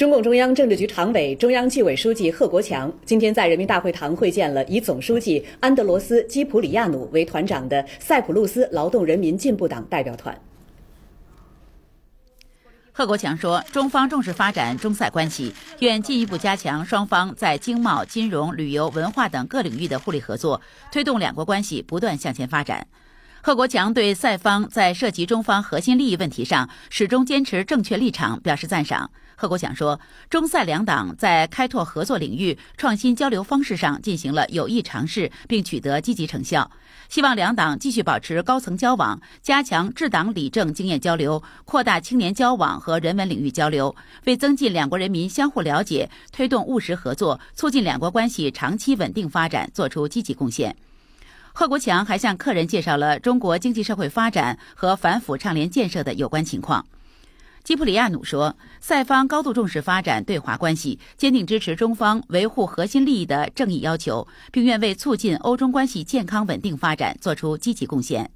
中共中央政治局常委、中央纪委书记贺国强今天在人民大会堂会见了以总书记安德罗斯·基普里亚努为团长的塞浦路斯劳动人民进步党代表团。贺国强说，中方重视发展中塞关系，愿进一步加强双方在经贸、金融、旅游、文化等各领域的互利合作，推动两国关系不断向前发展。贺国强对塞方在涉及中方核心利益问题上始终坚持正确立场表示赞赏。贺国强说，中塞两党在开拓合作领域、创新交流方式上进行了有益尝试，并取得积极成效。希望两党继续保持高层交往，加强治党理政经验交流，扩大青年交往和人文领域交流，为增进两国人民相互了解、推动务实合作、促进两国关系长期稳定发展作出积极贡献。贺国强还向客人介绍了中国经济社会发展和反腐倡廉建设的有关情况。基普里亚努说，塞方高度重视发展对华关系，坚定支持中方维护核心利益的正义要求，并愿为促进欧中关系健康稳定发展作出积极贡献。